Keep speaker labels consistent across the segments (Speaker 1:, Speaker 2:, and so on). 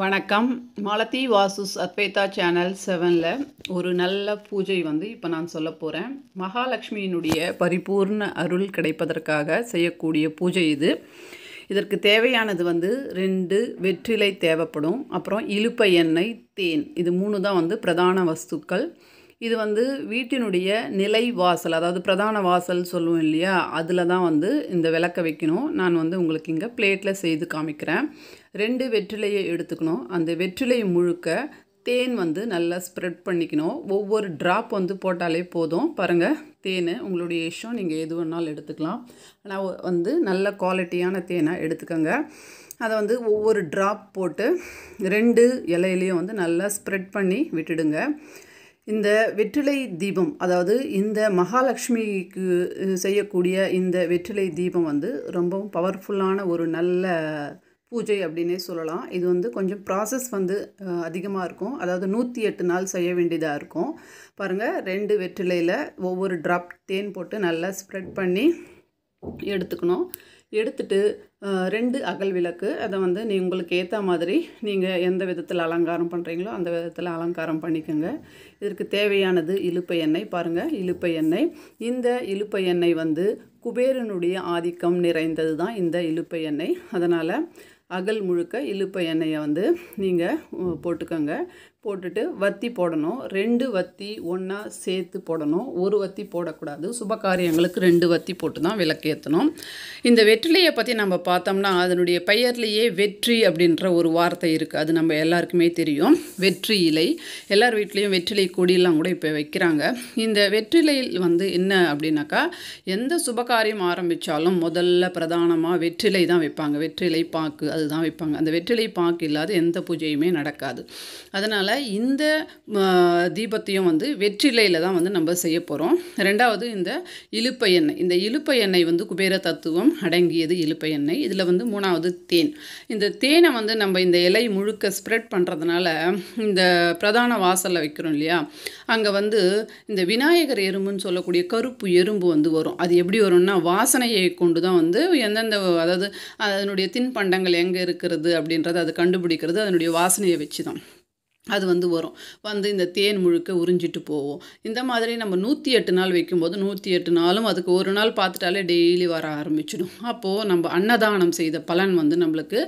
Speaker 1: வணக்கம் மாலதி வாசுஸ் அத்வைதா சேனல் செவனில் ஒரு நல்ல பூஜை வந்து இப்போ நான் சொல்ல போகிறேன் மகாலட்சுமியினுடைய பரிபூர்ண அருள் கிடைப்பதற்காக செய்யக்கூடிய பூஜை இது இதற்கு தேவையானது வந்து ரெண்டு வெற்றிலை தேவைப்படும் அப்புறம் இழுப்ப எண்ணெய் தேன் இது மூணு தான் வந்து பிரதான வஸ்துக்கள் இது வந்து வீட்டினுடைய நிலை வாசல் அதாவது பிரதான வாசல் சொல்லுவோம் இல்லையா அதில் தான் வந்து இந்த விளக்க வைக்கணும் நான் வந்து உங்களுக்கு இங்கே பிளேட்டில் செய்து காமிக்கிறேன் ரெண்டு வெற்றிலையை எடுத்துக்கணும் அந்த வெற்றிலை முழுக்க தேன் வந்து நல்லா ஸ்ப்ரெட் பண்ணிக்கணும் ஒவ்வொரு ட்ராப் வந்து போட்டாலே போதும் பாருங்கள் தேன் உங்களுடைய இஷ்டம் நீங்கள் எது வேணாலும் எடுத்துக்கலாம் ஆனால் வந்து நல்ல குவாலிட்டியான தேனை எடுத்துக்கோங்க அதை வந்து ஒவ்வொரு ட்ராப் போட்டு ரெண்டு இலையிலையும் வந்து நல்லா ஸ்ப்ரெட் பண்ணி விட்டுடுங்க இந்த வெற்றிலை தீபம் அதாவது இந்த மகாலட்சுமிக்கு செய்யக்கூடிய இந்த வெற்றிலை தீபம் வந்து ரொம்பவும் பவர்ஃபுல்லான ஒரு நல்ல பூஜை அப்படின்னே சொல்லலாம் இது வந்து கொஞ்சம் ப்ராசஸ் வந்து அதிகமாக இருக்கும் அதாவது நூற்றி எட்டு நாள் செய்ய வேண்டியதாக இருக்கும் பாருங்கள் ரெண்டு வெற்றிலையில் ஒவ்வொரு ட்ராப் தேன் போட்டு நல்லா ஸ்ப்ரெட் பண்ணி எடுத்துக்கணும் எடுத்துட்டு ரெண்டு அகல் விளக்கு அதை வந்து நீ உங்களுக்கு ஏற்ற மாதிரி நீங்கள் எந்த விதத்தில் அலங்காரம் பண்ணுறீங்களோ அந்த விதத்தில் அலங்காரம் பண்ணிக்கோங்க இதற்கு தேவையானது இழுப்பை எண்ணெய் பாருங்கள் இழுப்பை எண்ணெய் இந்த இழுப்பை எண்ணெய் வந்து குபேரனுடைய ஆதிக்கம் நிறைந்தது தான் இந்த இழுப்பை எண்ணெய் அதனால் அகல் முழுக்க இழுப்பை எண்ணெயை வந்து நீங்கள் போட்டுக்கோங்க போட்டுட்டு வத்தி போடணும் ரெண்டு வத்தி ஒன்றா சேர்த்து போடணும் ஒரு வத்தி போடக்கூடாது சுப காரியங்களுக்கு ரெண்டு வத்தி போட்டு தான் விளக்கேற்றணும் இந்த வெற்றிலையை பற்றி நம்ம பார்த்தோம்னா அதனுடைய பெயர்லேயே வெற்றி அப்படின்ற ஒரு வார்த்தை இருக்குது அது நம்ம எல்லாருக்குமே தெரியும் வெற்றி இலை எல்லார் வீட்லேயும் வெற்றிலை கொடியெல்லாம் கூட இப்போ வைக்கிறாங்க இந்த வெற்றிலையில் வந்து என்ன அப்படின்னாக்கா எந்த சுப காரியம் ஆரம்பித்தாலும் முதல்ல பிரதானமாக வெற்றிலை தான் வைப்பாங்க வெற்றிலை பாக்கு அதுதான் வைப்பாங்க அந்த வெற்றிலை பாக்கு இல்லாத எந்த பூஜையுமே நடக்காது அதனால் இந்த தீபத்தையும் வந்து வெற்றிலையில் தான் வந்து நம்ம செய்ய போகிறோம் ரெண்டாவது இந்த இழுப்ப எண்ணெய் இந்த இழுப்ப எண்ணெய் வந்து குபேர தத்துவம் அடங்கியது இழுப்ப எண்ணெய் இதில் வந்து மூணாவது தேன் இந்த தேனை வந்து நம்ம இந்த இலை முழுக்க ஸ்ப்ரெட் பண்ணுறதுனால இந்த பிரதான வாசலில் வைக்கிறோம் இல்லையா அங்கே வந்து இந்த விநாயகர் எறும்புன்னு சொல்லக்கூடிய கருப்பு எறும்பு வந்து வரும் அது எப்படி வரும்னா வாசனையை கொண்டு தான் வந்து எந்தெந்த அதாவது அதனுடைய தின்பண்டங்கள் எங்கே இருக்கிறது அப்படின்றத அது கண்டுபிடிக்கிறது அதனுடைய வாசனையை வச்சு தான் அது வந்து வரும் வந்து இந்த தேன் முழுக்க உறிஞ்சிட்டு போவோம் இந்த மாதிரி நம்ம நூற்றி எட்டு நாள் வைக்கும்போது நூற்றி எட்டு நாளும் அதுக்கு ஒரு நாள் பார்த்துட்டாலே டெய்லி வர ஆரம்பிச்சிடும் அப்போது நம்ம அன்னதானம் செய்த பலன் வந்து நம்மளுக்கு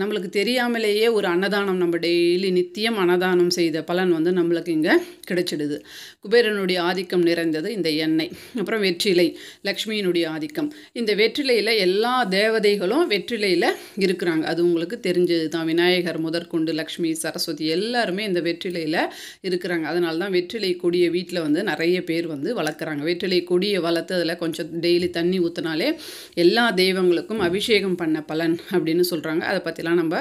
Speaker 1: நம்மளுக்கு தெரியாமலேயே ஒரு அன்னதானம் நம்ம டெய்லி நித்தியம் அன்னதானம் செய்த பலன் வந்து நம்மளுக்கு இங்கே கிடைச்சிடுது குபேரனுடைய ஆதிக்கம் நிறைந்தது இந்த எண்ணெய் அப்புறம் வெற்றிலை லக்ஷ்மியினுடைய ஆதிக்கம் இந்த வெற்றிலையில் எல்லா தேவதைகளும் வெற்றிலையில் இருக்கிறாங்க அது உங்களுக்கு தெரிஞ்சது தான் விநாயகர் முதற்கொண்டு லக்ஷ்மி சரஸ்வதி எல்லாருமே இந்த வெற்றிலையில் இருக்கிறாங்க அதனால தான் வெற்றிலை கொடியை வீட்டில் வந்து நிறைய பேர் வந்து வளர்க்குறாங்க வெற்றிலை கொடியை வளர்த்து அதில் கொஞ்சம் டெய்லி தண்ணி ஊற்றினாலே எல்லா தெய்வங்களுக்கும் அபிஷேகம் பண்ண பலன் அப்படின்னு சொல்கிறாங்க அதை பற்றிலாம் நம்ம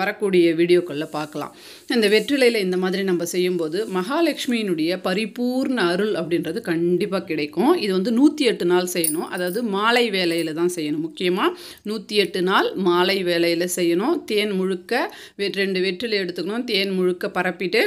Speaker 1: வரக்கூடிய வீடியோக்களில் பார்க்கலாம் இந்த வெற்றிலையில் இந்த மாதிரி நம்ம செய்யும்போது மகாலட்சுமியினுடைய பரிபூர்ண அருள் அப்படின்றது கண்டிப்பாக கிடைக்கும் இது வந்து நூற்றி எட்டு நாள் செய்யணும் அதாவது மாலை வேலையில் தான் செய்யணும் முக்கியமாக நூற்றி எட்டு நாள் மாலை வேலையில் செய்யணும் தேன் முழுக்க ரெண்டு வெற்றிலை எடுத்துக்கணும் தேன் முழுக்க பரப்பிட்டு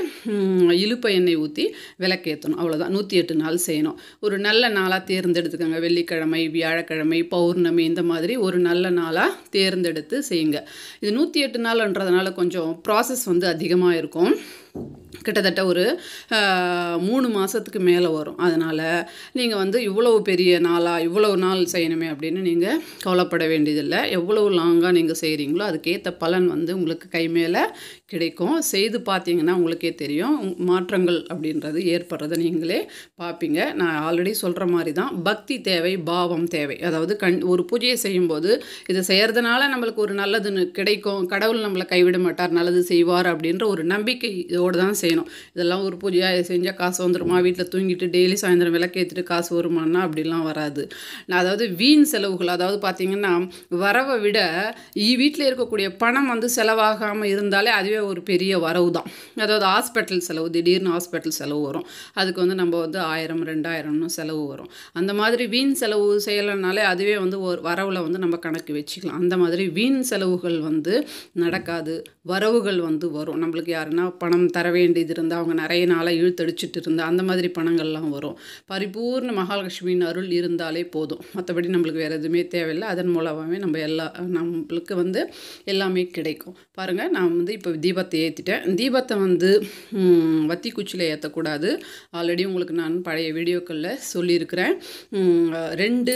Speaker 1: இழுப்ப எண்ணெய் ஊற்றி விளக்கேற்றணும் அவ்வளோதான் நூற்றி எட்டு நாள் செய்யணும் ஒரு நல்ல நாளாக தேர்ந்தெடுத்துக்கோங்க வெள்ளிக்கிழமை வியாழக்கிழமை பௌர்ணமி இந்த மாதிரி ஒரு நல்ல நாளாக தேர்ந்தெடுத்து செய்யுங்க இது நூற்றி எட்டு நாள்ன்றதுனால கொஞ்சம் ப்ராசஸ் வந்து அதிகமாக இருக்கும் கிட்டத்தட்ட ஒரு மூணு மாதத்துக்கு மேலே வரும் அதனால் நீங்கள் வந்து இவ்வளவு பெரிய நாளாக இவ்வளவு நாள் செய்யணுமே அப்படின்னு நீங்கள் கவலைப்பட வேண்டியதில்லை எவ்வளவு லாங்காக நீங்கள் செய்கிறீங்களோ அதுக்கேற்ற பலன் வந்து உங்களுக்கு கை மேலே கிடைக்கும் செய்து பார்த்தீங்கன்னா உங்களுக்கே தெரியும் மாற்றங்கள் அப்படின்றது ஏற்படுறத நீங்களே பார்ப்பீங்க நான் ஆல்ரெடி சொல்கிற மாதிரி தான் பக்தி தேவை பாவம் தேவை அதாவது கண் ஒரு பூஜையை செய்யும்போது இதை செய்கிறதுனால நம்மளுக்கு ஒரு நல்லதுன்னு கிடைக்கும் கடவுள் நம்மளை கைவிட மாட்டார் நல்லது செய்வார் அப்படின்ற ஒரு நம்பிக்கையோடு தான் செய்யணும் இதெல்லாம் ஒரு பூஜையாக செஞ்சால் காசு வந்துடுமா வீட்டில் தூங்கிட்டு டெய்லி சாயந்தரம் விளக்கேற்றிட்டு காசு வருமானா அப்படிலாம் வராது நான் அதாவது வீண் செலவுகள் அதாவது பார்த்தீங்கன்னா வரவை விட வீட்டில் இருக்கக்கூடிய பணம் வந்து செலவாகாமல் இருந்தாலே அதுவே அதுவே ஒரு பெரிய வரவு தான் அதாவது ஹாஸ்பிட்டல் செலவு திடீர்னு ஹாஸ்பிட்டல் செலவு வரும் அதுக்கு வந்து நம்ம வந்து ஆயிரம் ரெண்டாயிரம்னு செலவு வரும் அந்த மாதிரி வீண் செலவு செய்யலைனாலே அதுவே வந்து ஒரு வரவில் வந்து நம்ம கணக்கு வச்சுக்கலாம் அந்த மாதிரி வீண் செலவுகள் வந்து நடக்காது வரவுகள் வந்து வரும் நம்மளுக்கு யாருன்னா பணம் தர வேண்டியது இருந்தால் அவங்க நிறைய நாளாக இழுத்தடிச்சிட்டு இருந்தால் அந்த மாதிரி பணங்கள்லாம் வரும் பரிபூர்ண மகாலட்சுமியின் அருள் இருந்தாலே போதும் மற்றபடி நம்மளுக்கு வேறு எதுவுமே தேவையில்லை அதன் மூலமாகவே நம்ம எல்லா நம்மளுக்கு வந்து எல்லாமே கிடைக்கும் பாருங்கள் நான் வந்து இப்போ தீபத்தை ஏற்றிட்டேன் தீபத்தை வந்து வத்தி குச்சியில் ஏற்றக்கூடாது ஆல்ரெடி உங்களுக்கு நான் பழைய வீடியோக்களில் சொல்லியிருக்கிறேன் ரெண்டு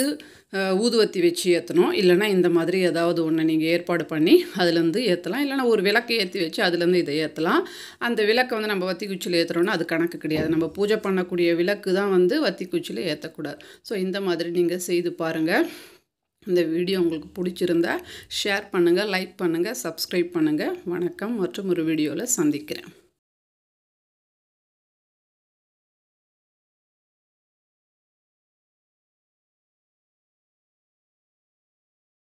Speaker 1: ஊதுவத்தி வச்சு ஏற்றணும் இல்லைனா இந்த மாதிரி ஏதாவது ஒன்று நீங்கள் ஏற்பாடு பண்ணி அதுலேருந்து ஏற்றலாம் இல்லைனா ஒரு விளக்கை ஏற்றி வச்சு அதுலேருந்து இதை ஏற்றலாம் அந்த விளக்கை வந்து நம்ம வத்தி குச்சியில் ஏற்றுறோன்னா அது கணக்கு கிடையாது நம்ம பூஜை பண்ணக்கூடிய விளக்கு தான் வந்து வத்தி குச்சியில் ஏற்றக்கூடாது ஸோ இந்த மாதிரி நீங்கள் செய்து பாருங்கள் இந்த வீடியோ உங்களுக்கு பிடிச்சிருந்தா ஷேர் பண்ணுங்கள் லைக் பண்ணுங்கள் சப்ஸ்கிரைப் பண்ணுங்கள் வணக்கம் மற்றும் ஒரு வீடியோவில் சந்திக்கிறேன்